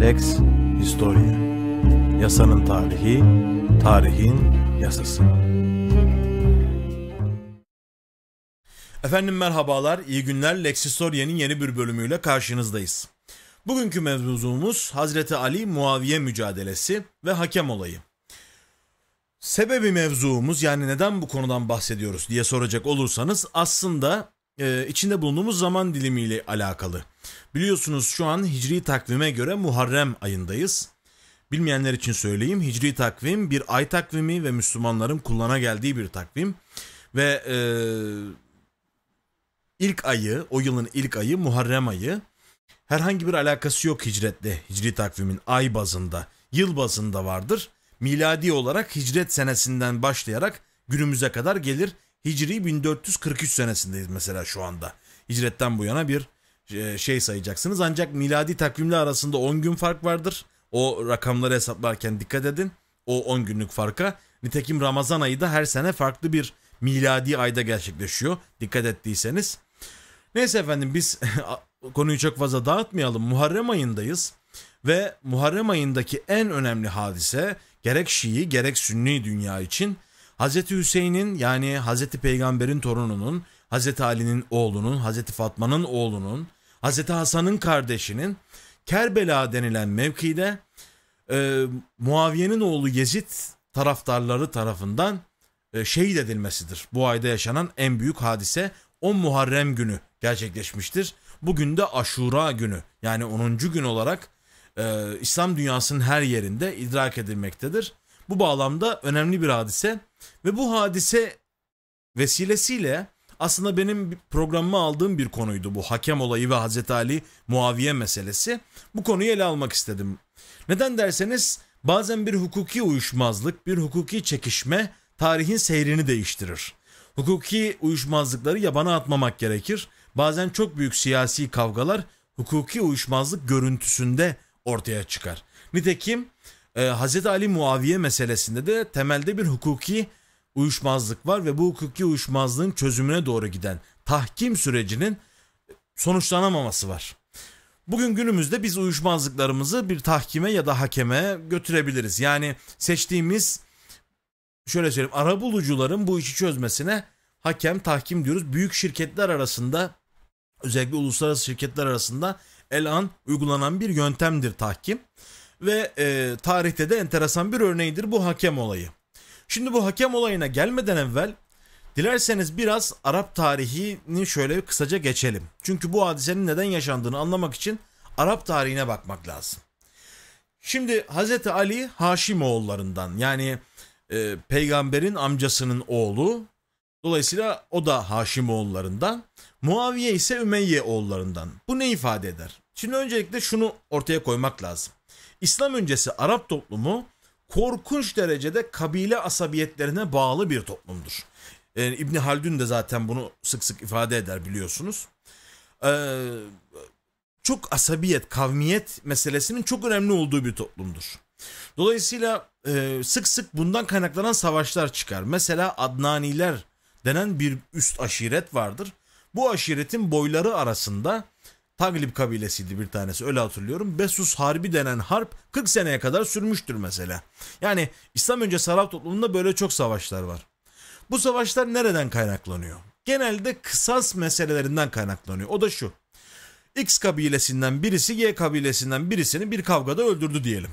Lex Historia Yasanın tarihi, tarihin yasası. Efendim merhabalar, iyi günler. Lex Historia'nın yeni bir bölümüyle karşınızdayız. Bugünkü mevzumuz Hazreti Ali Muaviye mücadelesi ve hakem olayı. Sebebi mevzumuz yani neden bu konudan bahsediyoruz diye soracak olursanız aslında e, içinde bulunduğumuz zaman dilimiyle alakalı. Biliyorsunuz şu an hicri takvime göre Muharrem ayındayız. Bilmeyenler için söyleyeyim hicri takvim bir ay takvimi ve Müslümanların kullana geldiği bir takvim. Ve e, ilk ayı o yılın ilk ayı Muharrem ayı herhangi bir alakası yok hicretle hicri takvimin ay bazında yıl bazında vardır. Miladi olarak hicret senesinden başlayarak günümüze kadar gelir Hicri 1443 senesindeyiz mesela şu anda. Hicretten bu yana bir e, şey sayacaksınız. Ancak miladi takvimle arasında 10 gün fark vardır. O rakamları hesaplarken dikkat edin. O 10 günlük farka. Nitekim Ramazan ayı da her sene farklı bir miladi ayda gerçekleşiyor. Dikkat ettiyseniz. Neyse efendim biz konuyu çok fazla dağıtmayalım. Muharrem ayındayız ve Muharrem ayındaki en önemli hadise gerek Şii gerek Sünni dünya için Hazreti Hüseyin'in yani Hazreti Peygamber'in torununun, Hazreti Ali'nin oğlunun, Hazreti Fatma'nın oğlunun, Hazreti Hasan'ın kardeşinin Kerbela denilen mevkide e, Muaviye'nin oğlu Yezid taraftarları tarafından e, şehit edilmesidir. Bu ayda yaşanan en büyük hadise 10 Muharrem günü gerçekleşmiştir. Bugün de Aşura günü yani 10. gün olarak e, İslam dünyasının her yerinde idrak edilmektedir bu bağlamda önemli bir hadise ve bu hadise vesilesiyle aslında benim programıma aldığım bir konuydu bu hakem olayı ve Hazreti Ali Muaviye meselesi. Bu konuyu ele almak istedim. Neden derseniz bazen bir hukuki uyuşmazlık, bir hukuki çekişme tarihin seyrini değiştirir. Hukuki uyuşmazlıkları yabana atmamak gerekir. Bazen çok büyük siyasi kavgalar hukuki uyuşmazlık görüntüsünde ortaya çıkar. Nitekim e, ee, Hz. Ali Muaviye meselesinde de temelde bir hukuki uyuşmazlık var ve bu hukuki uyuşmazlığın çözümüne doğru giden tahkim sürecinin sonuçlanamaması var. Bugün günümüzde biz uyuşmazlıklarımızı bir tahkime ya da hakeme götürebiliriz. Yani seçtiğimiz şöyle söyleyeyim arabulucuların bu işi çözmesine hakem tahkim diyoruz. Büyük şirketler arasında özellikle uluslararası şirketler arasında el an uygulanan bir yöntemdir tahkim ve e, tarihte de enteresan bir örneğidir bu hakem olayı. Şimdi bu hakem olayına gelmeden evvel dilerseniz biraz Arap tarihini şöyle kısaca geçelim. Çünkü bu hadisenin neden yaşandığını anlamak için Arap tarihine bakmak lazım. Şimdi Hazreti Ali oğullarından yani e, peygamberin amcasının oğlu Dolayısıyla o da oğullarından. Muaviye ise Ümeyye oğullarından. Bu ne ifade eder? Şimdi öncelikle şunu ortaya koymak lazım. İslam öncesi Arap toplumu korkunç derecede kabile asabiyetlerine bağlı bir toplumdur. E, ee, İbni Haldun de zaten bunu sık sık ifade eder biliyorsunuz. E, çok asabiyet, kavmiyet meselesinin çok önemli olduğu bir toplumdur. Dolayısıyla e, sık sık bundan kaynaklanan savaşlar çıkar. Mesela Adnaniler denen bir üst aşiret vardır. Bu aşiretin boyları arasında Taglib kabilesiydi bir tanesi öyle hatırlıyorum. Besus Harbi denen harp 40 seneye kadar sürmüştür mesela. Yani İslam önce Arap toplumunda böyle çok savaşlar var. Bu savaşlar nereden kaynaklanıyor? Genelde kısas meselelerinden kaynaklanıyor. O da şu. X kabilesinden birisi Y kabilesinden birisini bir kavgada öldürdü diyelim.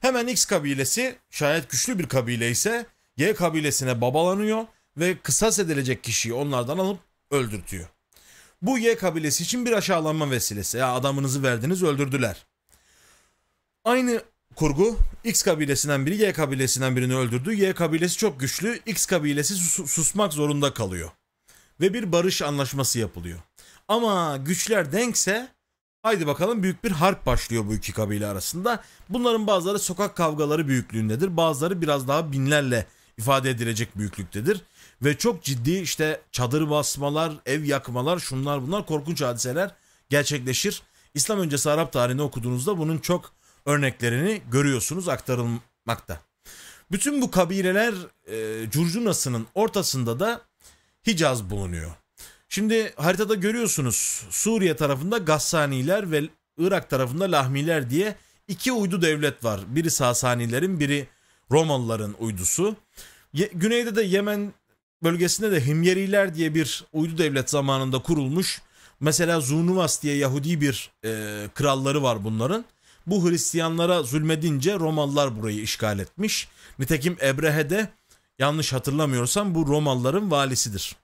Hemen X kabilesi şayet güçlü bir kabile ise Y kabilesine babalanıyor ve kısas edilecek kişiyi onlardan alıp öldürtüyor. Bu Y kabilesi için bir aşağılanma vesilesi. Ya adamınızı verdiniz öldürdüler. Aynı kurgu X kabilesinden biri Y kabilesinden birini öldürdü. Y kabilesi çok güçlü. X kabilesi sus susmak zorunda kalıyor. Ve bir barış anlaşması yapılıyor. Ama güçler denkse haydi bakalım büyük bir harp başlıyor bu iki kabile arasında. Bunların bazıları sokak kavgaları büyüklüğündedir. Bazıları biraz daha binlerle ifade edilecek büyüklüktedir. Ve çok ciddi işte çadır basmalar, ev yakmalar, şunlar bunlar korkunç hadiseler gerçekleşir. İslam öncesi Arap tarihini okuduğunuzda bunun çok örneklerini görüyorsunuz aktarılmakta. Bütün bu kabileler e, Curcunası'nın ortasında da Hicaz bulunuyor. Şimdi haritada görüyorsunuz Suriye tarafında Gassaniler ve Irak tarafında Lahmiler diye iki uydu devlet var. Biri Sasanilerin biri Romalıların uydusu. Ye Güneyde de Yemen bölgesinde de Himyeriler diye bir uydu devlet zamanında kurulmuş. Mesela Zunuvas diye Yahudi bir e, kralları var bunların. Bu Hristiyanlara zulmedince Romalılar burayı işgal etmiş. Nitekim Ebrehe de yanlış hatırlamıyorsam bu Romalıların valisidir.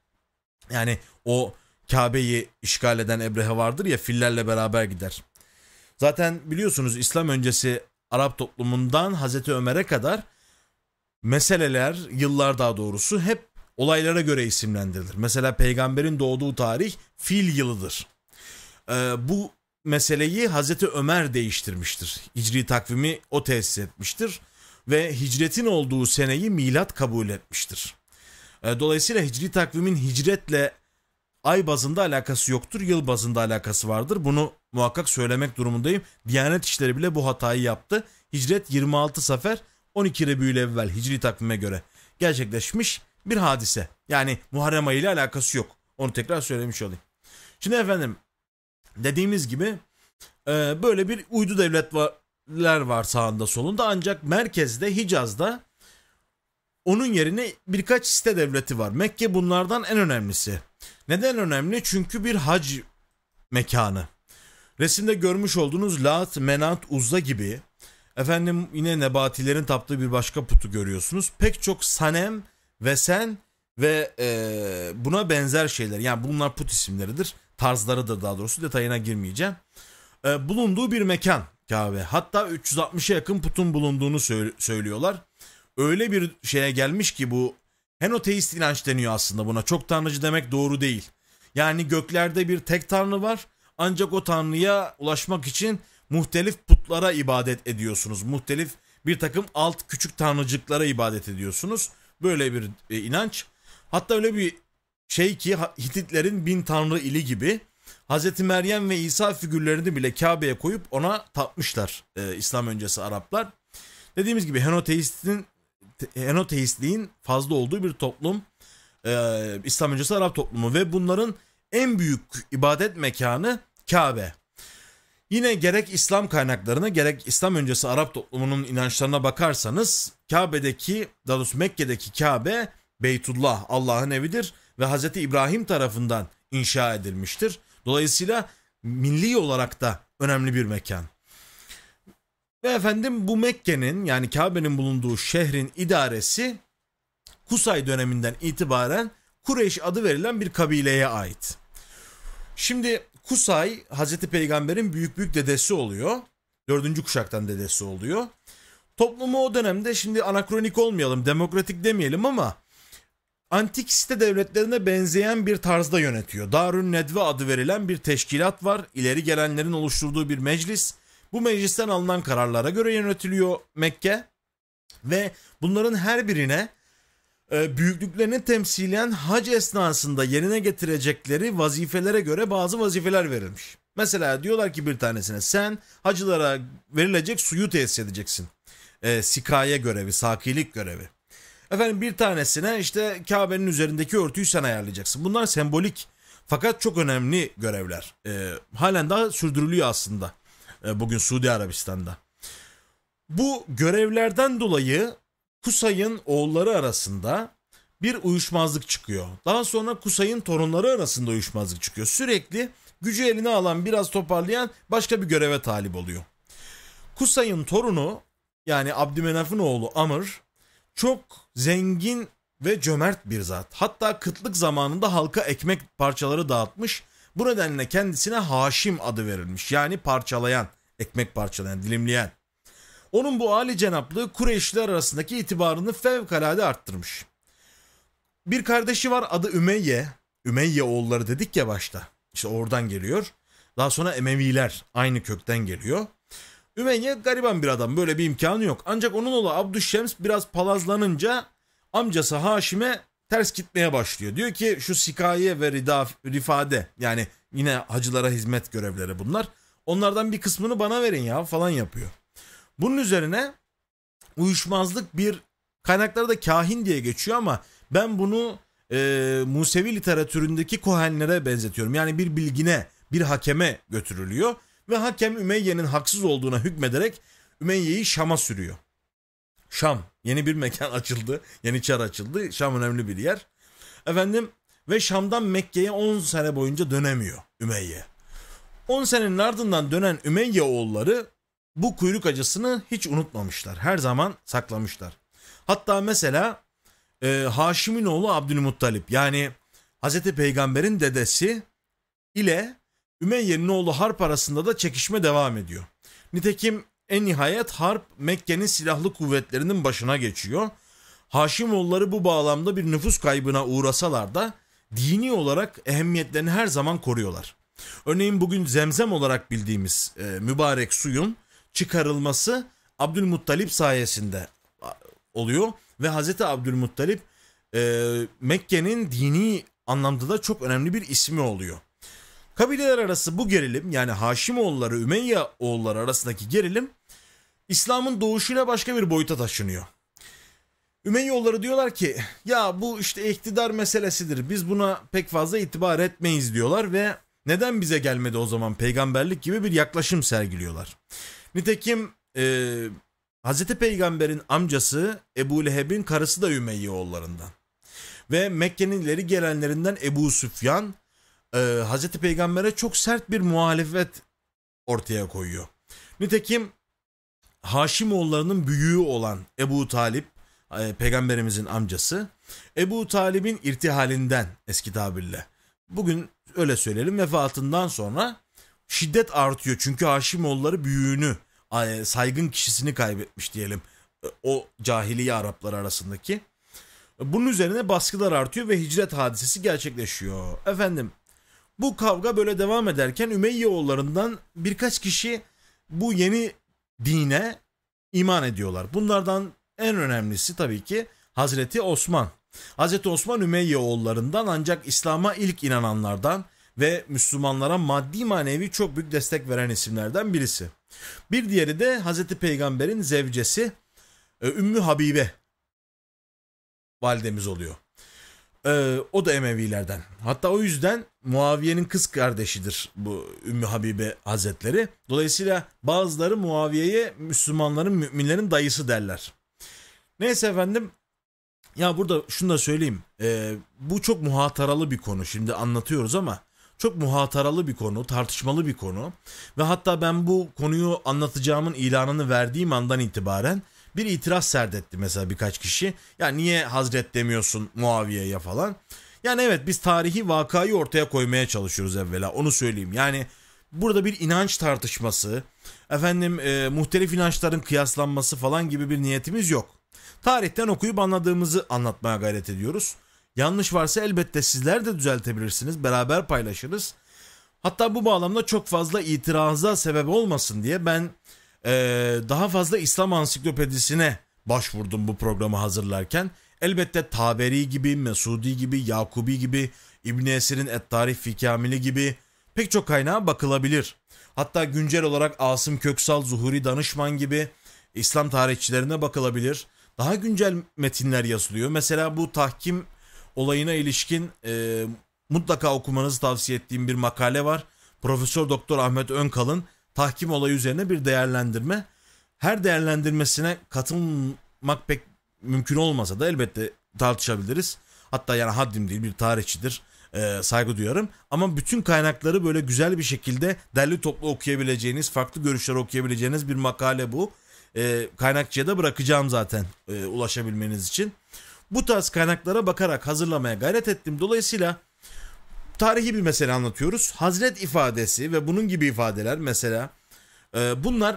Yani o Kabe'yi işgal eden Ebrehe vardır ya fillerle beraber gider. Zaten biliyorsunuz İslam öncesi Arap toplumundan Hazreti Ömer'e kadar meseleler, yıllar daha doğrusu hep olaylara göre isimlendirilir. Mesela peygamberin doğduğu tarih fil yılıdır. Ee, bu meseleyi Hazreti Ömer değiştirmiştir. Hicri takvimi o tesis etmiştir ve hicretin olduğu seneyi milat kabul etmiştir. Ee, dolayısıyla hicri takvimin hicretle ay bazında alakası yoktur, yıl bazında alakası vardır. Bunu muhakkak söylemek durumundayım. Diyanet işleri bile bu hatayı yaptı. Hicret 26 sefer 12 Rebü'yle evvel hicri takvime göre gerçekleşmiş bir hadise. Yani Muharrem ayı ile alakası yok. Onu tekrar söylemiş olayım. Şimdi efendim dediğimiz gibi e, böyle bir uydu devletler var sağında solunda ancak merkezde Hicaz'da onun yerine birkaç site devleti var. Mekke bunlardan en önemlisi. Neden önemli? Çünkü bir hac mekanı. Resimde görmüş olduğunuz Lat, Menat, Uzza gibi efendim yine Nebatilerin taptığı bir başka putu görüyorsunuz. Pek çok sanem ve sen ve e, buna benzer şeyler yani bunlar put isimleridir tarzlarıdır daha doğrusu detayına girmeyeceğim. E, bulunduğu bir mekan kahve hatta 360'a yakın putun bulunduğunu söy- söylüyorlar. Öyle bir şeye gelmiş ki bu henoteist inanç deniyor aslında buna çok tanrıcı demek doğru değil. Yani göklerde bir tek tanrı var ancak o tanrıya ulaşmak için muhtelif putlara ibadet ediyorsunuz. Muhtelif bir takım alt küçük tanrıcıklara ibadet ediyorsunuz. Böyle bir e, inanç. Hatta öyle bir şey ki Hititlerin bin tanrı ili gibi Hazreti Meryem ve İsa figürlerini bile Kabe'ye koyup ona tapmışlar e, İslam öncesi Araplar. Dediğimiz gibi henoteistin henoteistliğin fazla olduğu bir toplum e, İslam öncesi Arap toplumu ve bunların en büyük ibadet mekanı Kabe. Yine gerek İslam kaynaklarına gerek İslam öncesi Arap toplumunun inançlarına bakarsanız Kabe'deki, daha doğrusu Mekke'deki Kabe Beytullah Allah'ın evidir ve Hz. İbrahim tarafından inşa edilmiştir. Dolayısıyla milli olarak da önemli bir mekan. Ve efendim bu Mekke'nin yani Kabe'nin bulunduğu şehrin idaresi Kusay döneminden itibaren Kureyş adı verilen bir kabileye ait. Şimdi Kusay Hazreti Peygamber'in büyük büyük dedesi oluyor. Dördüncü kuşaktan dedesi oluyor. Toplumu o dönemde şimdi anakronik olmayalım, demokratik demeyelim ama antik site devletlerine benzeyen bir tarzda yönetiyor. Darun Nedve adı verilen bir teşkilat var. İleri gelenlerin oluşturduğu bir meclis. Bu meclisten alınan kararlara göre yönetiliyor Mekke ve bunların her birine ee, büyüklüklerini temsilen hac esnasında yerine getirecekleri vazifelere göre bazı vazifeler verilmiş. Mesela diyorlar ki bir tanesine sen hacılara verilecek suyu tesis edeceksin. E, sikaye görevi, sakilik görevi. Efendim bir tanesine işte Kabe'nin üzerindeki örtüyü sen ayarlayacaksın. Bunlar sembolik fakat çok önemli görevler. E, halen daha sürdürülüyor aslında e, bugün Suudi Arabistan'da. Bu görevlerden dolayı Kusay'ın oğulları arasında bir uyuşmazlık çıkıyor. Daha sonra Kusay'ın torunları arasında uyuşmazlık çıkıyor. Sürekli gücü eline alan biraz toparlayan başka bir göreve talip oluyor. Kusay'ın torunu yani Abdümenaf'ın oğlu Amr çok zengin ve cömert bir zat. Hatta kıtlık zamanında halka ekmek parçaları dağıtmış. Bu nedenle kendisine Haşim adı verilmiş. Yani parçalayan, ekmek parçalayan, dilimleyen onun bu Ali Cenaplığı Kureyşliler arasındaki itibarını fevkalade arttırmış. Bir kardeşi var adı Ümeyye. Ümeyye oğulları dedik ya başta. İşte oradan geliyor. Daha sonra Emeviler aynı kökten geliyor. Ümeyye gariban bir adam böyle bir imkanı yok. Ancak onun oğlu Abdüşşems biraz palazlanınca amcası Haşim'e ters gitmeye başlıyor. Diyor ki şu sikaye ve rida, rifade yani yine hacılara hizmet görevleri bunlar. Onlardan bir kısmını bana verin ya falan yapıyor. Bunun üzerine uyuşmazlık bir kaynaklarda da kahin diye geçiyor ama ben bunu e, Musevi literatüründeki kohenlere benzetiyorum. Yani bir bilgine, bir hakeme götürülüyor ve hakem Ümeyye'nin haksız olduğuna hükmederek Ümeyye'yi Şam'a sürüyor. Şam yeni bir mekan açıldı. yeni çar açıldı. Şam önemli bir yer. Efendim ve Şam'dan Mekke'ye 10 sene boyunca dönemiyor Ümeyye. 10 senenin ardından dönen Ümeyye oğulları bu kuyruk acısını hiç unutmamışlar. Her zaman saklamışlar. Hatta mesela e, Haşim'in oğlu Abdülmuttalip yani Hazreti Peygamber'in dedesi ile Ümeyye'nin oğlu Harp arasında da çekişme devam ediyor. Nitekim en nihayet Harp Mekke'nin silahlı kuvvetlerinin başına geçiyor. Haşimoğulları bu bağlamda bir nüfus kaybına uğrasalar da dini olarak ehemmiyetlerini her zaman koruyorlar. Örneğin bugün zemzem olarak bildiğimiz e, mübarek suyun çıkarılması Abdülmuttalip sayesinde oluyor ve Hazreti Abdülmuttalip e, Mekke'nin dini anlamda da çok önemli bir ismi oluyor. Kabileler arası bu gerilim yani Haşimoğulları Ümeyye oğulları arasındaki gerilim İslam'ın doğuşuyla başka bir boyuta taşınıyor. Ümeyyoğulları diyorlar ki ya bu işte iktidar meselesidir biz buna pek fazla itibar etmeyiz diyorlar ve neden bize gelmedi o zaman peygamberlik gibi bir yaklaşım sergiliyorlar. Nitekim e, Hz. Peygamber'in amcası Ebu Leheb'in karısı da Ümeyye oğullarından. Ve Mekke'nin ileri gelenlerinden Ebu Süfyan e, Hz. Peygamber'e çok sert bir muhalefet ortaya koyuyor. Nitekim oğullarının büyüğü olan Ebu Talip, e, peygamberimizin amcası, Ebu Talip'in irtihalinden eski tabirle. Bugün öyle söyleyelim vefatından sonra şiddet artıyor. Çünkü Haşimoğulları büyüğünü, e, saygın kişisini kaybetmiş diyelim e, o cahiliye Araplar arasındaki. Bunun üzerine baskılar artıyor ve hicret hadisesi gerçekleşiyor. Efendim bu kavga böyle devam ederken Ümeyyeoğullarından birkaç kişi bu yeni dine iman ediyorlar. Bunlardan en önemlisi tabii ki Hazreti Osman. Hazreti Osman Ümeyye oğullarından ancak İslam'a ilk inananlardan ve Müslümanlara maddi manevi çok büyük destek veren isimlerden birisi. Bir diğeri de Hazreti Peygamber'in zevcesi e, Ümmü Habibe validemiz oluyor. Ee, o da Emevilerden. Hatta o yüzden Muaviye'nin kız kardeşidir bu Ümmü Habibe Hazretleri. Dolayısıyla bazıları Muaviye'ye Müslümanların, müminlerin dayısı derler. Neyse efendim ya burada şunu da söyleyeyim. Ee, bu çok muhataralı bir konu. Şimdi anlatıyoruz ama çok muhataralı bir konu, tartışmalı bir konu ve hatta ben bu konuyu anlatacağımın ilanını verdiğim andan itibaren bir itiraz serdetti mesela birkaç kişi. Ya niye Hazret demiyorsun Muaviye'ye falan. Yani evet biz tarihi vakayı ortaya koymaya çalışıyoruz evvela onu söyleyeyim. Yani burada bir inanç tartışması, efendim e, muhtelif inançların kıyaslanması falan gibi bir niyetimiz yok. Tarihten okuyup anladığımızı anlatmaya gayret ediyoruz. Yanlış varsa elbette sizler de düzeltebilirsiniz. Beraber paylaşırız. Hatta bu bağlamda çok fazla itiraza sebep olmasın diye ben e, daha fazla İslam ansiklopedisine başvurdum bu programı hazırlarken. Elbette Taberi gibi, Mesudi gibi, Yakubi gibi, İbn Esir'in Et-Tarih Fikamili gibi pek çok kaynağa bakılabilir. Hatta güncel olarak Asım Köksal, Zuhuri Danışman gibi İslam tarihçilerine bakılabilir. Daha güncel metinler yazılıyor. Mesela bu tahkim olayına ilişkin e, mutlaka okumanızı tavsiye ettiğim bir makale var. Profesör Doktor Ahmet Önkal'ın tahkim olayı üzerine bir değerlendirme. Her değerlendirmesine katılmak pek mümkün olmasa da elbette tartışabiliriz. Hatta yani haddim değil bir tarihçidir. E, saygı duyarım. Ama bütün kaynakları böyle güzel bir şekilde derli toplu okuyabileceğiniz, farklı görüşler okuyabileceğiniz bir makale bu. E, kaynakçıya da bırakacağım zaten e, ulaşabilmeniz için bu tarz kaynaklara bakarak hazırlamaya gayret ettim. Dolayısıyla tarihi bir mesele anlatıyoruz. Hazret ifadesi ve bunun gibi ifadeler mesela e, bunlar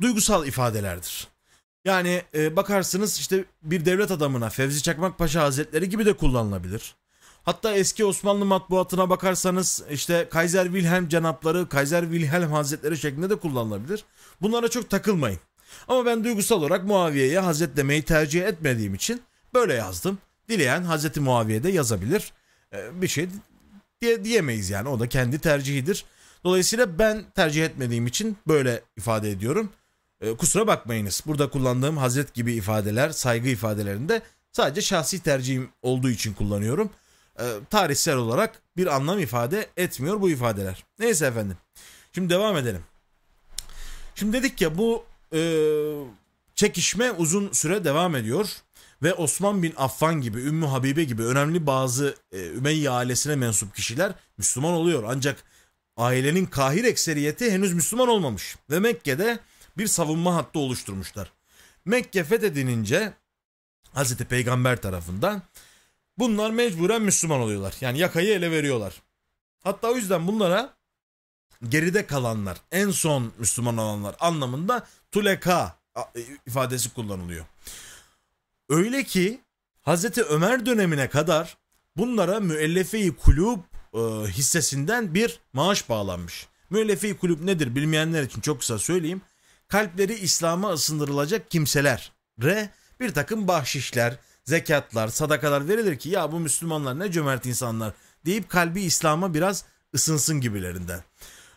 duygusal ifadelerdir. Yani e, bakarsınız işte bir devlet adamına Fevzi Çakmak Paşa Hazretleri gibi de kullanılabilir. Hatta eski Osmanlı matbuatına bakarsanız işte Kaiser Wilhelm Cenapları, Kaiser Wilhelm Hazretleri şeklinde de kullanılabilir. Bunlara çok takılmayın. Ama ben duygusal olarak Muaviye'ye Hazret demeyi tercih etmediğim için böyle yazdım. Dileyen Hazreti Muaviye de yazabilir. Ee, bir şey diye, diyemeyiz yani o da kendi tercihidir. Dolayısıyla ben tercih etmediğim için böyle ifade ediyorum. Ee, kusura bakmayınız. Burada kullandığım Hazret gibi ifadeler, saygı ifadelerinde sadece şahsi tercihim olduğu için kullanıyorum. Ee, tarihsel olarak bir anlam ifade etmiyor bu ifadeler. Neyse efendim. Şimdi devam edelim. Şimdi dedik ya bu e, çekişme uzun süre devam ediyor ve Osman bin Affan gibi, Ümmü Habibe gibi önemli bazı e, Ümeyye ailesine mensup kişiler Müslüman oluyor. Ancak ailenin kahir ekseriyeti henüz Müslüman olmamış ve Mekke'de bir savunma hattı oluşturmuşlar. Mekke fethedilince Hazreti Peygamber tarafından bunlar mecburen Müslüman oluyorlar. Yani yakayı ele veriyorlar. Hatta o yüzden bunlara geride kalanlar, en son Müslüman olanlar anlamında tuleka ifadesi kullanılıyor. Öyle ki Hazreti Ömer dönemine kadar bunlara müellefe-i kulüp e, hissesinden bir maaş bağlanmış. Müellefe-i kulüp nedir bilmeyenler için çok kısa söyleyeyim. Kalpleri İslam'a ısındırılacak kimseler re bir takım bahşişler, zekatlar, sadakalar verilir ki ya bu Müslümanlar ne cömert insanlar deyip kalbi İslam'a biraz ısınsın gibilerinden.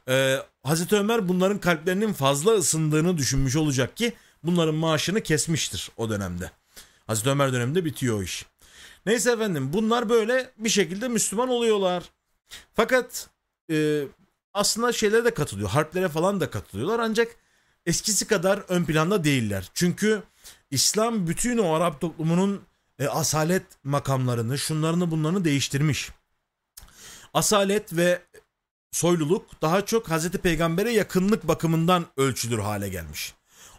Ee, Hazreti Ömer bunların kalplerinin fazla ısındığını düşünmüş olacak ki bunların maaşını kesmiştir o dönemde. Hazreti Ömer döneminde bitiyor o iş. Neyse efendim bunlar böyle bir şekilde Müslüman oluyorlar. Fakat e, aslında şeylere de katılıyor. Harplere falan da katılıyorlar ancak eskisi kadar ön planda değiller. Çünkü İslam bütün o Arap toplumunun e, asalet makamlarını, şunlarını bunlarını değiştirmiş. Asalet ve soyluluk daha çok Hazreti Peygamber'e yakınlık bakımından ölçülür hale gelmiş.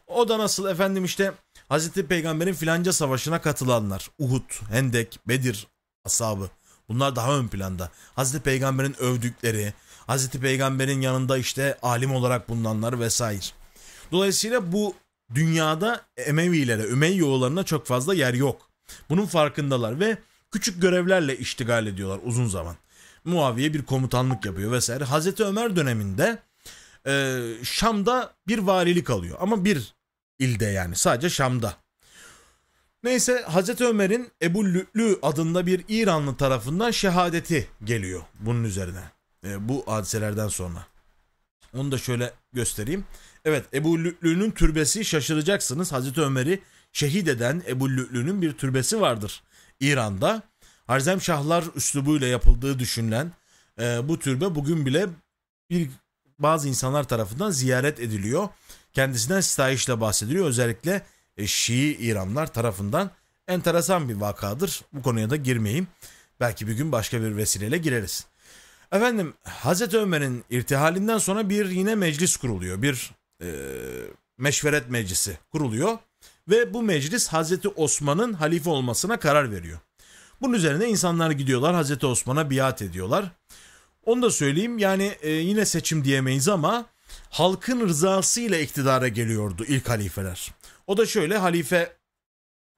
O da nasıl efendim işte Hazreti Peygamber'in filanca savaşına katılanlar. Uhud, Hendek, Bedir ashabı. Bunlar daha ön planda. Hazreti Peygamber'in övdükleri, Hazreti Peygamber'in yanında işte alim olarak bulunanlar vesaire. Dolayısıyla bu dünyada Emevilere, Ümeyyoğullarına çok fazla yer yok. Bunun farkındalar ve küçük görevlerle iştigal ediyorlar uzun zaman. Muaviye bir komutanlık yapıyor vesaire. Hazreti Ömer döneminde e, Şam'da bir valilik alıyor ama bir ilde yani sadece Şam'da. Neyse Hazreti Ömer'in Ebu Lü'lü adında bir İranlı tarafından şehadeti geliyor bunun üzerine. E, bu hadiselerden sonra. Onu da şöyle göstereyim. Evet Ebu Lü'lü'nün türbesi şaşıracaksınız. Hazreti Ömer'i şehit eden Ebu Lü'lü'nün bir türbesi vardır İran'da. Şahlar üslubuyla yapıldığı düşünülen e, bu türbe bugün bile bir bazı insanlar tarafından ziyaret ediliyor kendisinden sitayişle bahsediliyor. Özellikle e, Şii İranlar tarafından enteresan bir vakadır. Bu konuya da girmeyeyim. Belki bir gün başka bir vesileyle gireriz. Efendim Hazreti Ömer'in irtihalinden sonra bir yine meclis kuruluyor. Bir e, meşveret meclisi kuruluyor. Ve bu meclis Hazreti Osman'ın halife olmasına karar veriyor. Bunun üzerine insanlar gidiyorlar Hazreti Osman'a biat ediyorlar. Onu da söyleyeyim yani e, yine seçim diyemeyiz ama halkın rızasıyla iktidara geliyordu ilk halifeler. O da şöyle halife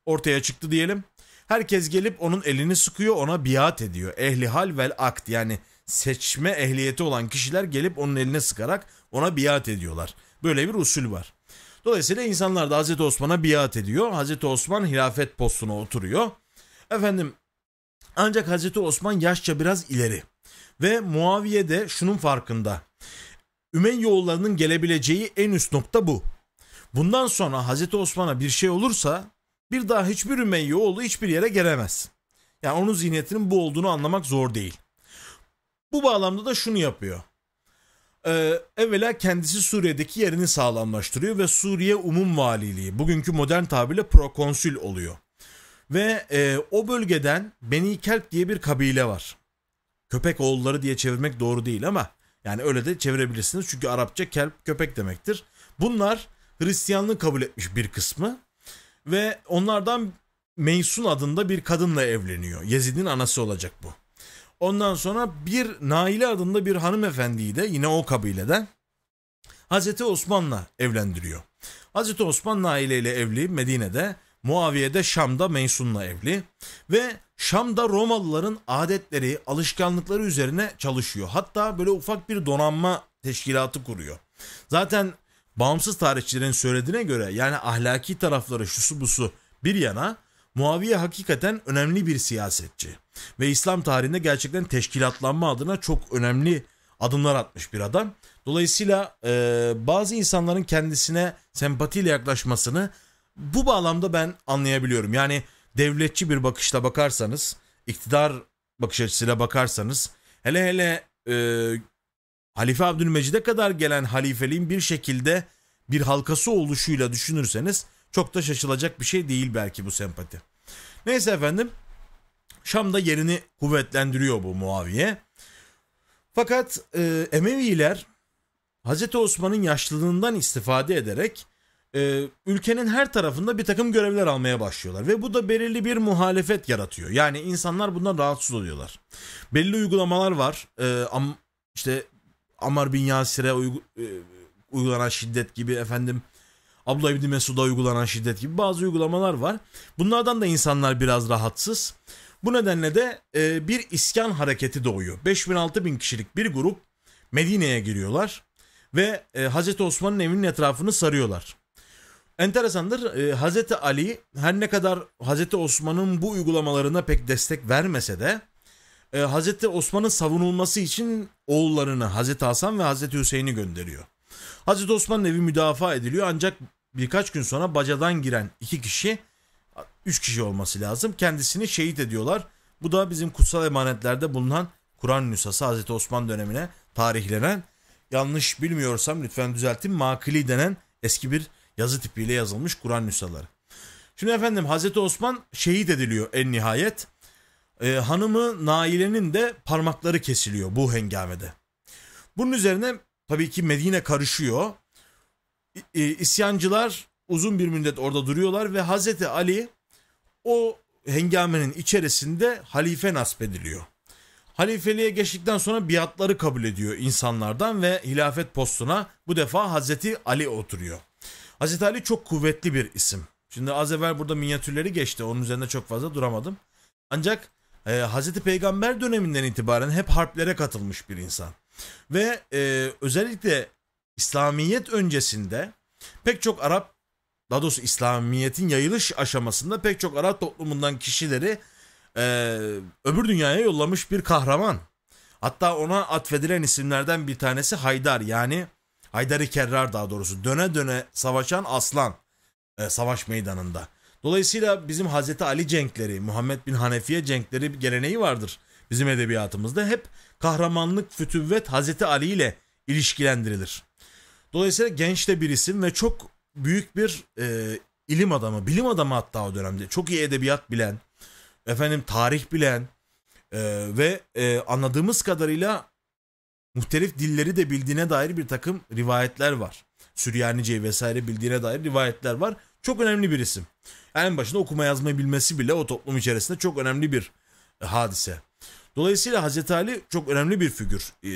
ortaya çıktı diyelim. Herkes gelip onun elini sıkıyor ona biat ediyor. Ehli hal vel akt yani seçme ehliyeti olan kişiler gelip onun eline sıkarak ona biat ediyorlar. Böyle bir usul var. Dolayısıyla insanlar da Hazreti Osman'a biat ediyor. Hazreti Osman hilafet postuna oturuyor. Efendim ancak Hazreti Osman yaşça biraz ileri. Ve Muaviye de şunun farkında. Ümeyyoğullarının gelebileceği en üst nokta bu. Bundan sonra Hazreti Osman'a bir şey olursa bir daha hiçbir Ümeyyoğlu hiçbir yere gelemez. Yani onun zihniyetinin bu olduğunu anlamak zor değil. Bu bağlamda da şunu yapıyor. Ee, evvela kendisi Suriye'deki yerini sağlamlaştırıyor ve Suriye Umum Valiliği, bugünkü modern tabirle prokonsül oluyor. Ve e, o bölgeden Beni Kelp diye bir kabile var. Köpek oğulları diye çevirmek doğru değil ama yani öyle de çevirebilirsiniz. Çünkü Arapça kelp köpek demektir. Bunlar Hristiyanlığı kabul etmiş bir kısmı. Ve onlardan Meysun adında bir kadınla evleniyor. Yezid'in anası olacak bu. Ondan sonra bir Naile adında bir hanımefendiyi de yine o kabileden Hazreti Osman'la evlendiriyor. Hazreti Osman Naile ile evli Medine'de Muaviye de Şam'da Mensun'la evli ve Şam'da Romalıların adetleri, alışkanlıkları üzerine çalışıyor. Hatta böyle ufak bir donanma teşkilatı kuruyor. Zaten bağımsız tarihçilerin söylediğine göre yani ahlaki tarafları şusu busu bir yana Muaviye hakikaten önemli bir siyasetçi ve İslam tarihinde gerçekten teşkilatlanma adına çok önemli adımlar atmış bir adam. Dolayısıyla e, bazı insanların kendisine sempatiyle yaklaşmasını bu bağlamda ben anlayabiliyorum. Yani devletçi bir bakışla bakarsanız, iktidar bakış açısıyla bakarsanız, hele hele e, Halife Abdülmecid'e kadar gelen halifeliğin bir şekilde bir halkası oluşuyla düşünürseniz çok da şaşılacak bir şey değil belki bu sempati. Neyse efendim Şam'da yerini kuvvetlendiriyor bu Muaviye. Fakat e, Emeviler Hazreti Osman'ın yaşlılığından istifade ederek e, ülkenin her tarafında bir takım görevler almaya başlıyorlar ve bu da belirli bir muhalefet yaratıyor. Yani insanlar bundan rahatsız oluyorlar. Belli uygulamalar var. E, am, işte Amar bin Yasir'e uygu, e, uygulanan şiddet gibi efendim Abdullah İbni Mesud'a uygulanan şiddet gibi bazı uygulamalar var. Bunlardan da insanlar biraz rahatsız. Bu nedenle de e, bir iskan hareketi doğuyor. 5000-6000 kişilik bir grup Medine'ye giriyorlar ve e, Hazreti Osman'ın evinin etrafını sarıyorlar. Enteresandır. E, Hazreti Ali her ne kadar Hazreti Osman'ın bu uygulamalarına pek destek vermese de e, Hazreti Osman'ın savunulması için oğullarını Hazreti Hasan ve Hazreti Hüseyin'i gönderiyor. Hazreti Osman'ın evi müdafaa ediliyor ancak birkaç gün sonra bacadan giren iki kişi, üç kişi olması lazım kendisini şehit ediyorlar. Bu da bizim kutsal emanetlerde bulunan Kur'an nüshası Hazreti Osman dönemine tarihlenen yanlış bilmiyorsam lütfen düzeltin makili denen eski bir Yazı tipiyle yazılmış Kur'an nüshaları. Şimdi efendim Hazreti Osman şehit ediliyor en nihayet. Ee, hanımı Naile'nin de parmakları kesiliyor bu hengamede. Bunun üzerine tabii ki Medine karışıyor. E, isyancılar uzun bir müddet orada duruyorlar ve Hazreti Ali o hengamenin içerisinde halife ediliyor. Halifeliğe geçtikten sonra biatları kabul ediyor insanlardan ve hilafet postuna bu defa Hazreti Ali oturuyor. Hazreti Ali çok kuvvetli bir isim. Şimdi az evvel burada minyatürleri geçti. Onun üzerinde çok fazla duramadım. Ancak e, Hazreti Peygamber döneminden itibaren hep harplere katılmış bir insan. Ve e, özellikle İslamiyet öncesinde pek çok Arap, daha doğrusu İslamiyet'in yayılış aşamasında pek çok Arap toplumundan kişileri e, öbür dünyaya yollamış bir kahraman. Hatta ona atfedilen isimlerden bir tanesi Haydar yani Haydari Kerrar daha doğrusu döne döne savaşan aslan e, savaş meydanında. Dolayısıyla bizim Hazreti Ali cenkleri, Muhammed bin Hanefiye cenkleri geleneği vardır bizim edebiyatımızda. Hep kahramanlık, fütüvvet Hazreti Ali ile ilişkilendirilir. Dolayısıyla genç de bir isim ve çok büyük bir e, ilim adamı, bilim adamı hatta o dönemde. Çok iyi edebiyat bilen, efendim tarih bilen, e, ve e, anladığımız kadarıyla muhtelif dilleri de bildiğine dair bir takım rivayetler var. Süryanice'yi vesaire bildiğine dair rivayetler var. Çok önemli bir isim. En başında okuma yazma bilmesi bile o toplum içerisinde çok önemli bir e, hadise. Dolayısıyla Hazreti Ali çok önemli bir figür. Ee,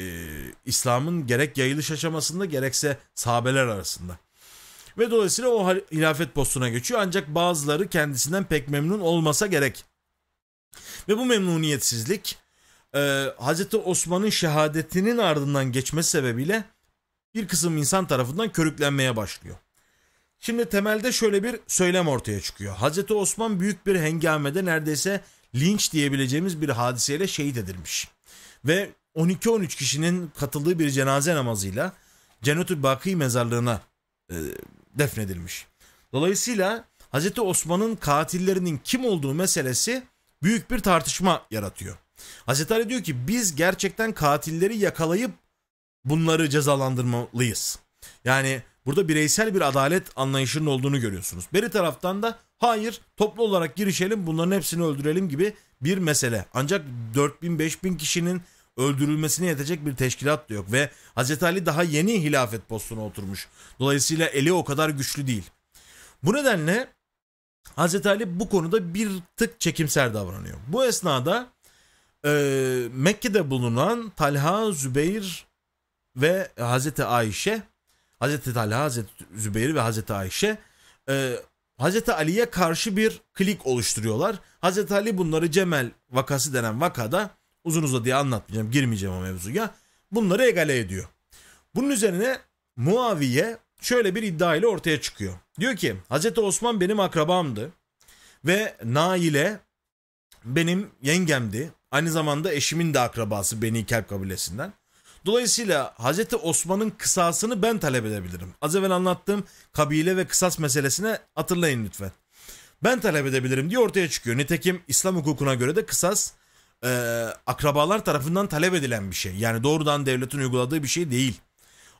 İslam'ın gerek yayılış aşamasında gerekse sahabeler arasında. Ve dolayısıyla o hilafet postuna geçiyor ancak bazıları kendisinden pek memnun olmasa gerek. Ve bu memnuniyetsizlik e, Hazreti Osman'ın şehadetinin ardından geçmesi sebebiyle bir kısım insan tarafından körüklenmeye başlıyor. Şimdi temelde şöyle bir söylem ortaya çıkıyor. Hazreti Osman büyük bir hengamede neredeyse linç diyebileceğimiz bir hadiseyle şehit edilmiş. Ve 12-13 kişinin katıldığı bir cenaze namazıyla Cennet-ül Baki mezarlığına e, defnedilmiş. Dolayısıyla Hazreti Osman'ın katillerinin kim olduğu meselesi büyük bir tartışma yaratıyor. Hazreti Ali diyor ki biz gerçekten katilleri yakalayıp bunları cezalandırmalıyız. Yani burada bireysel bir adalet anlayışının olduğunu görüyorsunuz. Beri taraftan da hayır toplu olarak girişelim bunların hepsini öldürelim gibi bir mesele. Ancak 4000-5000 kişinin öldürülmesine yetecek bir teşkilat da yok ve Hz. Ali daha yeni hilafet postuna oturmuş. Dolayısıyla eli o kadar güçlü değil. Bu nedenle Hz. Ali bu konuda bir tık çekimser davranıyor. Bu esnada e, Mekke'de bulunan Talha, Zübeyir ve Hazreti Ayşe, Hazreti Talha, Hazreti Zübeyir ve Hazreti Ayşe e, Hazreti Ali'ye karşı bir klik oluşturuyorlar. Hazreti Ali bunları Cemel vakası denen vakada uzun uzadıya anlatmayacağım, girmeyeceğim o mevzuya. Bunları egale ediyor. Bunun üzerine Muaviye şöyle bir iddia ile ortaya çıkıyor. Diyor ki Hazreti Osman benim akrabamdı ve Naile benim yengemdi. Aynı zamanda eşimin de akrabası Beni Kelp kabilesinden. Dolayısıyla Hz. Osman'ın kısasını ben talep edebilirim. Az evvel anlattığım kabile ve kısas meselesine hatırlayın lütfen. Ben talep edebilirim diye ortaya çıkıyor. Nitekim İslam hukukuna göre de kısas e, akrabalar tarafından talep edilen bir şey. Yani doğrudan devletin uyguladığı bir şey değil.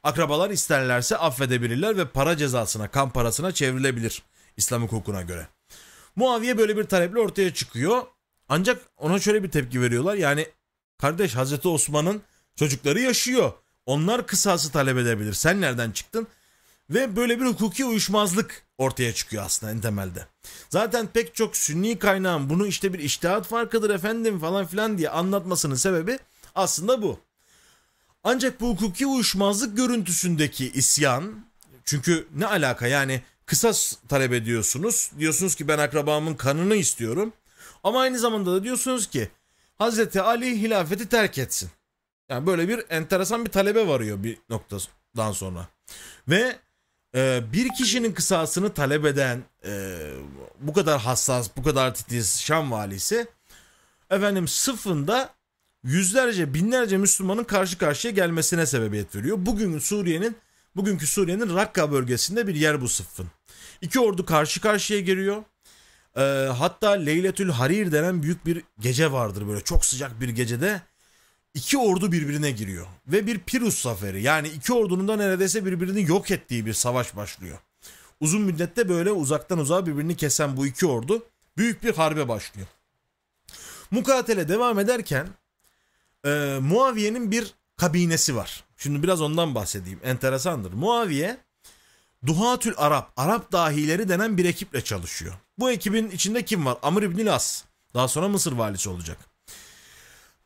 Akrabalar isterlerse affedebilirler ve para cezasına, kan parasına çevrilebilir İslam hukukuna göre. Muaviye böyle bir taleple ortaya çıkıyor. Ancak ona şöyle bir tepki veriyorlar. Yani kardeş Hazreti Osman'ın çocukları yaşıyor. Onlar kısası talep edebilir. Sen nereden çıktın? Ve böyle bir hukuki uyuşmazlık ortaya çıkıyor aslında en temelde. Zaten pek çok sünni kaynağın bunu işte bir iştihat farkıdır efendim falan filan diye anlatmasının sebebi aslında bu. Ancak bu hukuki uyuşmazlık görüntüsündeki isyan çünkü ne alaka yani kısas talep ediyorsunuz. Diyorsunuz ki ben akrabamın kanını istiyorum. Ama aynı zamanda da diyorsunuz ki Hazreti Ali hilafeti terk etsin. Yani böyle bir enteresan bir talebe varıyor bir noktadan sonra. Ve e, bir kişinin kısasını talep eden e, bu kadar hassas, bu kadar titiz Şam valisi efendim sıfında yüzlerce, binlerce Müslümanın karşı karşıya gelmesine sebebiyet veriyor. Bugün Suriye'nin, bugünkü Suriye'nin Rakka bölgesinde bir yer bu sıfın. İki ordu karşı karşıya geliyor. E, hatta Leyletül Harir denen büyük bir gece vardır böyle çok sıcak bir gecede. iki ordu birbirine giriyor ve bir Pirus zaferi yani iki ordunun da neredeyse birbirini yok ettiği bir savaş başlıyor. Uzun müddette böyle uzaktan uzağa birbirini kesen bu iki ordu büyük bir harbe başlıyor. Mukatele devam ederken e, Muaviye'nin bir kabinesi var. Şimdi biraz ondan bahsedeyim. Enteresandır. Muaviye Duhatül Arap, Arap dahileri denen bir ekiple çalışıyor. Bu ekibin içinde kim var? Amr İbnül As. Daha sonra Mısır valisi olacak.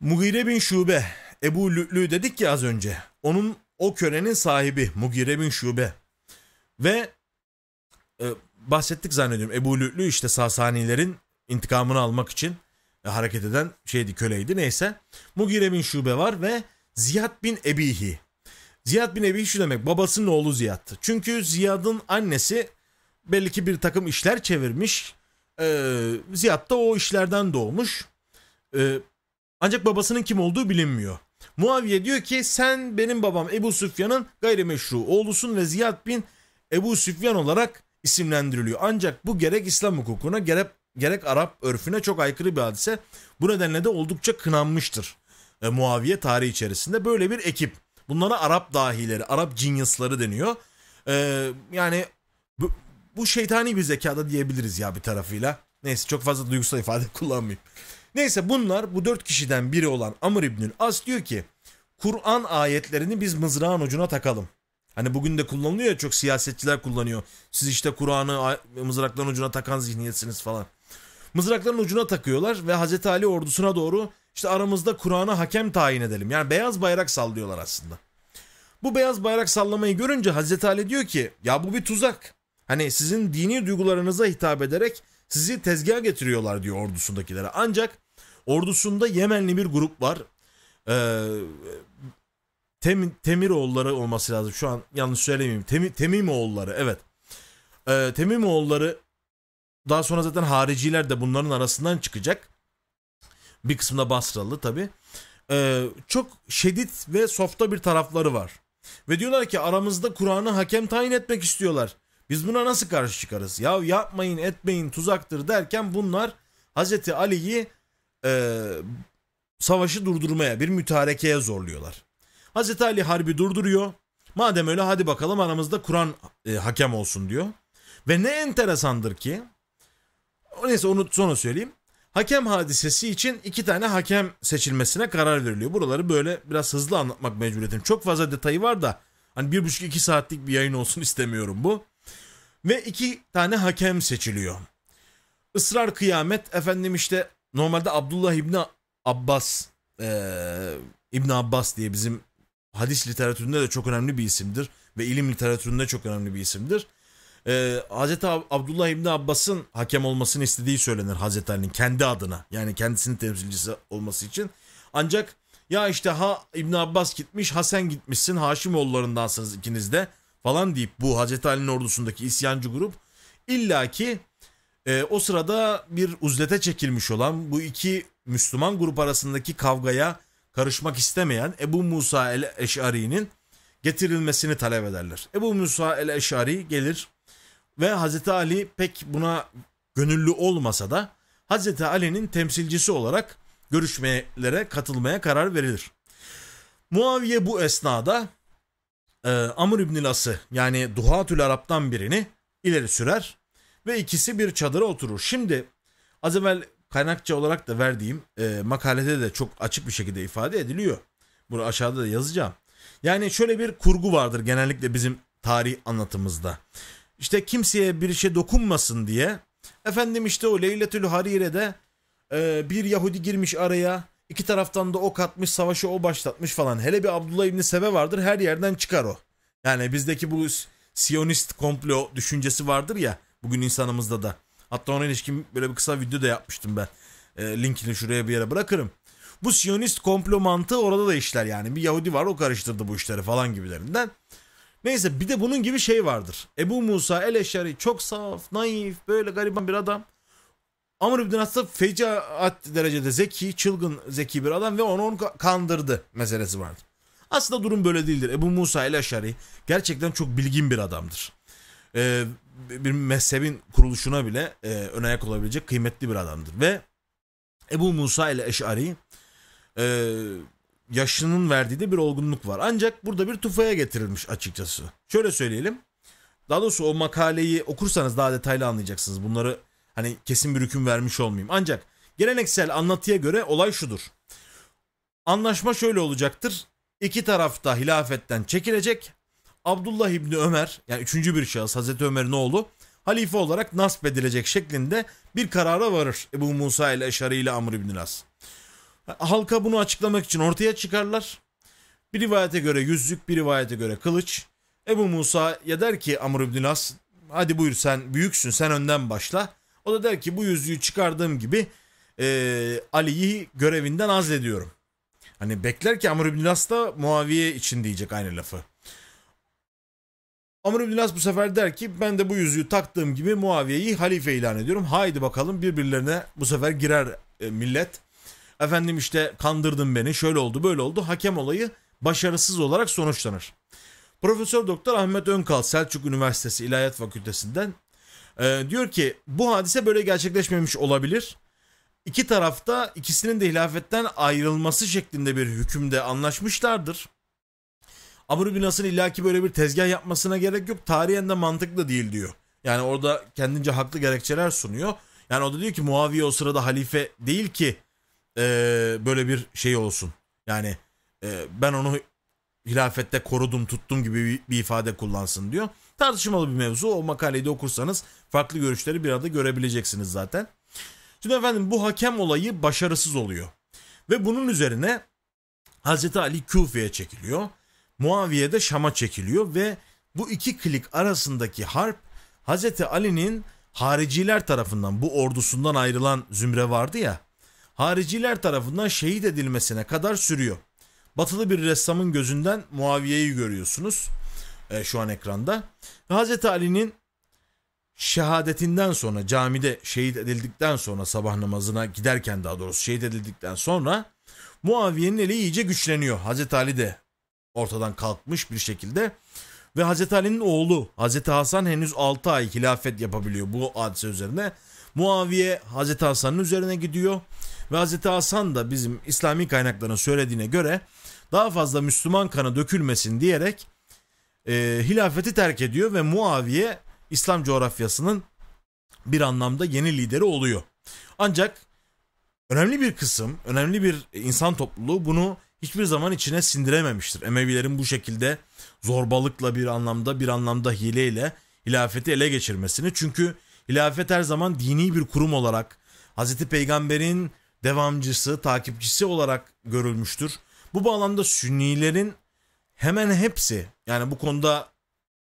Mugire bin Şube, Ebu Lü'lü dedik ya az önce. Onun o kölenin sahibi Mugire bin Şube. Ve e, bahsettik zannediyorum Ebu Lü'lü işte Sasanilerin intikamını almak için e, hareket eden şeydi köleydi neyse. Mugire bin Şube var ve Ziyad bin Ebihi Ziyad bin Ebi şu demek babasının oğlu Ziyad'tı. Çünkü Ziyad'ın annesi belli ki bir takım işler çevirmiş. Ee, Ziyad da o işlerden doğmuş. Ee, ancak babasının kim olduğu bilinmiyor. Muaviye diyor ki sen benim babam Ebu Süfyan'ın gayrimeşru oğlusun ve Ziyad bin Ebu Süfyan olarak isimlendiriliyor. Ancak bu gerek İslam hukukuna gerek, gerek Arap örfüne çok aykırı bir hadise. Bu nedenle de oldukça kınanmıştır. E, Muaviye tarihi içerisinde böyle bir ekip. Bunlara Arap dahileri, Arap geniusları deniyor. Ee, yani bu, bu şeytani bir zekada diyebiliriz ya bir tarafıyla. Neyse çok fazla duygusal ifade kullanmayayım. Neyse bunlar bu dört kişiden biri olan Amr İbnül As diyor ki Kur'an ayetlerini biz mızrağın ucuna takalım. Hani bugün de kullanılıyor ya çok siyasetçiler kullanıyor. Siz işte Kur'an'ı mızrakların ucuna takan zihniyetsiniz falan. Mızrakların ucuna takıyorlar ve Hazreti Ali ordusuna doğru işte aramızda Kur'an'a hakem tayin edelim. Yani beyaz bayrak sallıyorlar aslında. Bu beyaz bayrak sallamayı görünce Hazreti Ali diyor ki ya bu bir tuzak. Hani sizin dini duygularınıza hitap ederek sizi tezgah getiriyorlar diyor ordusundakilere. Ancak ordusunda Yemenli bir grup var. Ee, Tem, Temiroğulları olması lazım. Şu an yanlış söylemeyeyim. Tem, Temimoğulları evet. Ee, Temimoğulları daha sonra zaten hariciler de bunların arasından çıkacak. Bir kısmında Basralı tabi. Ee, çok şedid ve softa bir tarafları var. Ve diyorlar ki aramızda Kur'an'ı hakem tayin etmek istiyorlar. Biz buna nasıl karşı çıkarız? Ya yapmayın etmeyin tuzaktır derken bunlar Hazreti Ali'yi e, savaşı durdurmaya bir mütarekeye zorluyorlar. Hazreti Ali harbi durduruyor. Madem öyle hadi bakalım aramızda Kur'an e, hakem olsun diyor. Ve ne enteresandır ki neyse onu sonra söyleyeyim. Hakem hadisesi için iki tane hakem seçilmesine karar veriliyor. Buraları böyle biraz hızlı anlatmak mecburiyetim. Çok fazla detayı var da hani bir buçuk iki saatlik bir yayın olsun istemiyorum bu. Ve iki tane hakem seçiliyor. Israr kıyamet efendim işte normalde Abdullah İbni Abbas e, İbni Abbas diye bizim hadis literatüründe de çok önemli bir isimdir. Ve ilim literatüründe çok önemli bir isimdir e, Hazreti Abdullah İbni Abbas'ın hakem olmasını istediği söylenir Hazreti Ali'nin kendi adına. Yani kendisinin temsilcisi olması için. Ancak ya işte ha İbn Abbas gitmiş ha sen gitmişsin Haşimoğullarındansınız ikiniz de falan deyip bu Hazreti Ali'nin ordusundaki isyancı grup illaki e, o sırada bir uzlete çekilmiş olan bu iki Müslüman grup arasındaki kavgaya karışmak istemeyen Ebu Musa el-Eş'ari'nin getirilmesini talep ederler. Ebu Musa el-Eş'ari gelir ve Hazreti Ali pek buna gönüllü olmasa da Hazreti Ali'nin temsilcisi olarak görüşmelere katılmaya karar verilir. Muaviye bu esnada e, Amr İbn Las'ı yani Duhatül Arap'tan birini ileri sürer ve ikisi bir çadıra oturur. Şimdi az evvel kaynakça olarak da verdiğim e, makalede de çok açık bir şekilde ifade ediliyor. Bunu aşağıda da yazacağım. Yani şöyle bir kurgu vardır genellikle bizim tarih anlatımızda işte kimseye bir şey dokunmasın diye. Efendim işte o Leyletül Harire'de e, bir Yahudi girmiş araya. iki taraftan da ok atmış, savaşı o başlatmış falan. Hele bir Abdullah İbni Sebe vardır her yerden çıkar o. Yani bizdeki bu Siyonist komplo düşüncesi vardır ya bugün insanımızda da. Hatta ona ilişkin böyle bir kısa video da yapmıştım ben. E, linkini şuraya bir yere bırakırım. Bu Siyonist komplo mantığı orada da işler yani. Bir Yahudi var o karıştırdı bu işleri falan gibilerinden. Neyse bir de bunun gibi şey vardır. Ebu Musa el-Eşari çok saf, naif, böyle gariban bir adam. Amr ibn As fecaat derecede zeki, çılgın zeki bir adam ve onu, onu kandırdı meselesi vardır. Aslında durum böyle değildir. Ebu Musa el-Eşari gerçekten çok bilgin bir adamdır. Ee, bir mezhebin kuruluşuna bile e, ön ayak olabilecek kıymetli bir adamdır. Ve Ebu Musa ile Eş'ari e, yaşının verdiği de bir olgunluk var. Ancak burada bir tufaya getirilmiş açıkçası. Şöyle söyleyelim. Daha doğrusu o makaleyi okursanız daha detaylı anlayacaksınız. Bunları hani kesin bir hüküm vermiş olmayayım. Ancak geleneksel anlatıya göre olay şudur. Anlaşma şöyle olacaktır. İki tarafta hilafetten çekilecek. Abdullah İbni Ömer yani üçüncü bir şahıs Hazreti Ömer'in oğlu halife olarak nasip edilecek şeklinde bir karara varır Ebu Musa ile Eşari ile Amr İbni Las. Halka bunu açıklamak için ortaya çıkarlar. Bir rivayete göre yüzük, bir rivayete göre kılıç. Ebu Musa ya der ki Amr ibn As, hadi buyur sen büyüksün sen önden başla. O da der ki bu yüzüğü çıkardığım gibi e, Ali'yi görevinden azlediyorum. Hani bekler ki Amr ibn As da Muaviye için diyecek aynı lafı. Amr ibn As bu sefer der ki ben de bu yüzüğü taktığım gibi Muaviye'yi halife ilan ediyorum. Haydi bakalım birbirlerine bu sefer girer e, millet. Efendim işte kandırdın beni şöyle oldu böyle oldu hakem olayı başarısız olarak sonuçlanır. Profesör Doktor Ahmet Önkal Selçuk Üniversitesi İlahiyat Fakültesinden e, diyor ki bu hadise böyle gerçekleşmemiş olabilir. İki tarafta ikisinin de hilafetten ayrılması şeklinde bir hükümde anlaşmışlardır. Amr bin As'ın illaki böyle bir tezgah yapmasına gerek yok. Tarihen de mantıklı değil diyor. Yani orada kendince haklı gerekçeler sunuyor. Yani o da diyor ki Muaviye o sırada halife değil ki e, böyle bir şey olsun. Yani e, ben onu hilafette korudum tuttum gibi bir, bir ifade kullansın diyor. Tartışmalı bir mevzu. O makaleyi de okursanız farklı görüşleri bir arada görebileceksiniz zaten. Şimdi efendim bu hakem olayı başarısız oluyor. Ve bunun üzerine Hazreti Ali Küfe'ye çekiliyor. Muaviye de Şam'a çekiliyor ve bu iki klik arasındaki harp Hazreti Ali'nin hariciler tarafından bu ordusundan ayrılan zümre vardı ya hariciler tarafından şehit edilmesine kadar sürüyor. Batılı bir ressamın gözünden Muaviye'yi görüyorsunuz e, şu an ekranda. Ve Hazreti Ali'nin şehadetinden sonra camide şehit edildikten sonra sabah namazına giderken daha doğrusu şehit edildikten sonra Muaviye'nin eli iyice güçleniyor. Hazreti Ali de ortadan kalkmış bir şekilde ve Hazreti Ali'nin oğlu Hazreti Hasan henüz 6 ay hilafet yapabiliyor bu hadise üzerine. Muaviye Hazreti Hasan'ın üzerine gidiyor. Ve Hazreti Hasan da bizim İslami kaynakların söylediğine göre daha fazla Müslüman kanı dökülmesin diyerek e, hilafeti terk ediyor ve Muaviye İslam coğrafyasının bir anlamda yeni lideri oluyor. Ancak önemli bir kısım, önemli bir insan topluluğu bunu hiçbir zaman içine sindirememiştir. Emevilerin bu şekilde zorbalıkla bir anlamda bir anlamda hileyle hilafeti ele geçirmesini. Çünkü hilafet her zaman dini bir kurum olarak Hz. Peygamber'in devamcısı, takipçisi olarak görülmüştür. Bu bağlamda Sünnilerin hemen hepsi yani bu konuda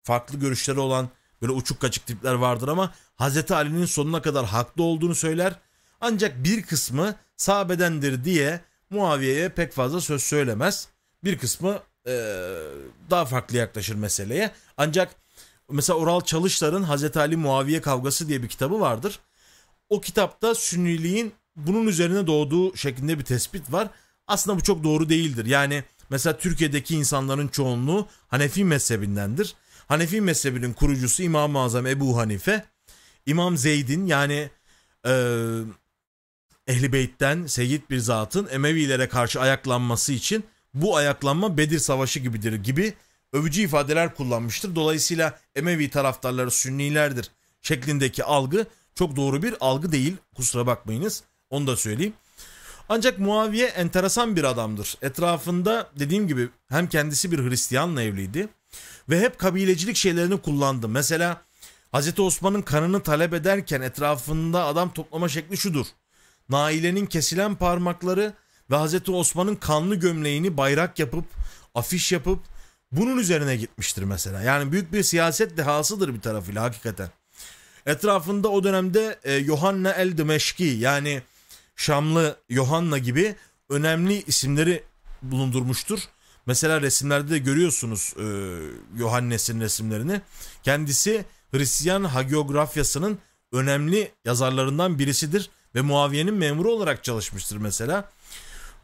farklı görüşleri olan böyle uçuk kaçık tipler vardır ama Hazreti Ali'nin sonuna kadar haklı olduğunu söyler. Ancak bir kısmı sahabedendir diye Muaviye'ye pek fazla söz söylemez. Bir kısmı e, daha farklı yaklaşır meseleye. Ancak mesela Oral Çalışlar'ın Hazreti Ali Muaviye Kavgası diye bir kitabı vardır. O kitapta Sünniliğin bunun üzerine doğduğu şeklinde bir tespit var. Aslında bu çok doğru değildir. Yani mesela Türkiye'deki insanların çoğunluğu Hanefi mezhebindendir. Hanefi mezhebinin kurucusu İmam-ı Azam Ebu Hanife, İmam Zeyd'in yani e, Ehli Beyt'ten Seyyid bir zatın Emevilere karşı ayaklanması için bu ayaklanma Bedir Savaşı gibidir gibi övücü ifadeler kullanmıştır. Dolayısıyla Emevi taraftarları Sünnilerdir şeklindeki algı çok doğru bir algı değil kusura bakmayınız. Onu da söyleyeyim. Ancak Muaviye enteresan bir adamdır. Etrafında dediğim gibi hem kendisi bir Hristiyanla evliydi ve hep kabilecilik şeylerini kullandı. Mesela Hz. Osman'ın kanını talep ederken etrafında adam toplama şekli şudur. Naile'nin kesilen parmakları ve Hz. Osman'ın kanlı gömleğini bayrak yapıp, afiş yapıp bunun üzerine gitmiştir mesela. Yani büyük bir siyaset dehasıdır bir tarafıyla hakikaten. Etrafında o dönemde e, Johanna el Dimeşki yani Şamlı Yohanna gibi önemli isimleri bulundurmuştur. Mesela resimlerde de görüyorsunuz e, Yohannes'in resimlerini. Kendisi Hristiyan hagiografyasının önemli yazarlarından birisidir ve Muaviye'nin memuru olarak çalışmıştır mesela.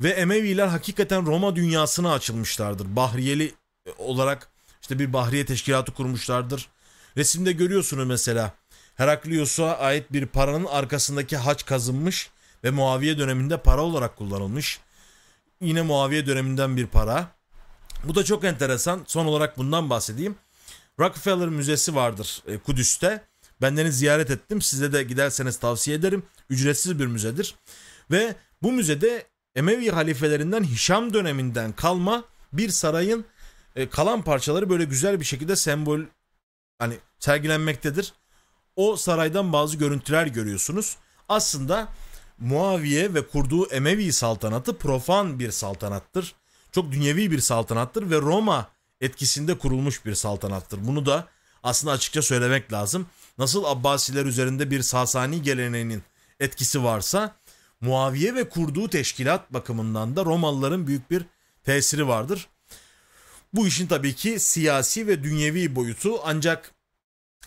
Ve Emeviler hakikaten Roma dünyasına açılmışlardır. Bahriyeli e, olarak işte bir Bahriye teşkilatı kurmuşlardır. Resimde görüyorsunuz mesela Heraklius'a ait bir paranın arkasındaki haç kazınmış ve Muaviye döneminde para olarak kullanılmış. Yine Muaviye döneminden bir para. Bu da çok enteresan. Son olarak bundan bahsedeyim. Rockefeller Müzesi vardır e, Kudüs'te. Bendeni ziyaret ettim. Size de giderseniz tavsiye ederim. Ücretsiz bir müzedir. Ve bu müzede Emevi halifelerinden Hişam döneminden kalma bir sarayın e, kalan parçaları böyle güzel bir şekilde sembol hani sergilenmektedir. O saraydan bazı görüntüler görüyorsunuz. Aslında Muaviye ve kurduğu Emevi saltanatı profan bir saltanattır. Çok dünyevi bir saltanattır ve Roma etkisinde kurulmuş bir saltanattır. Bunu da aslında açıkça söylemek lazım. Nasıl Abbasiler üzerinde bir Sasani geleneğinin etkisi varsa Muaviye ve kurduğu teşkilat bakımından da Romalıların büyük bir tesiri vardır. Bu işin tabii ki siyasi ve dünyevi boyutu ancak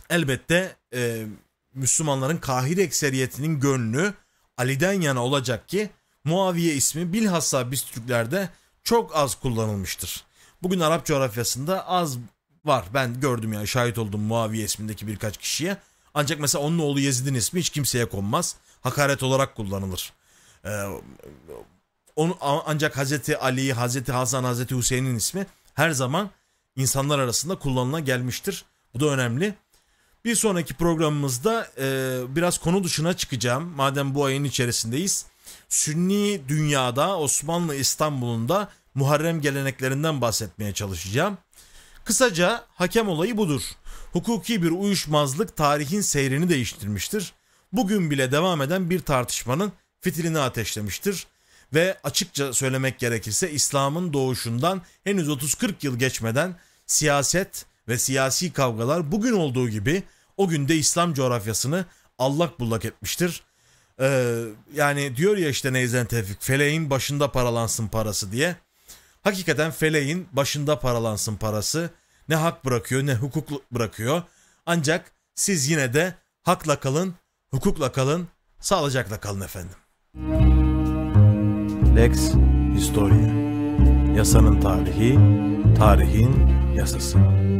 elbette e, Müslümanların kahir ekseriyetinin gönlü Ali'den yana olacak ki Muaviye ismi bilhassa biz Türklerde çok az kullanılmıştır. Bugün Arap coğrafyasında az var. Ben gördüm yani şahit oldum Muaviye ismindeki birkaç kişiye. Ancak mesela onun oğlu Yezid'in ismi hiç kimseye konmaz. Hakaret olarak kullanılır. Ee, onu, ancak Hazreti Ali, Hazreti Hasan, Hazreti Hüseyin'in ismi her zaman insanlar arasında kullanıla gelmiştir. Bu da önemli. Bir sonraki programımızda e, biraz konu dışına çıkacağım. Madem bu ayın içerisindeyiz. Sünni dünyada Osmanlı İstanbul'unda Muharrem geleneklerinden bahsetmeye çalışacağım. Kısaca hakem olayı budur. Hukuki bir uyuşmazlık tarihin seyrini değiştirmiştir. Bugün bile devam eden bir tartışmanın fitilini ateşlemiştir ve açıkça söylemek gerekirse İslam'ın doğuşundan henüz 30-40 yıl geçmeden siyaset ve siyasi kavgalar bugün olduğu gibi o günde İslam coğrafyasını allak bullak etmiştir. Ee, yani diyor ya işte Neyzen Tevfik feleğin başında paralansın parası diye. Hakikaten feleğin başında paralansın parası ne hak bırakıyor ne hukuk bırakıyor. Ancak siz yine de hakla kalın, hukukla kalın, sağlıcakla kalın efendim. Lex Historia Yasanın tarihi, tarihin yasası.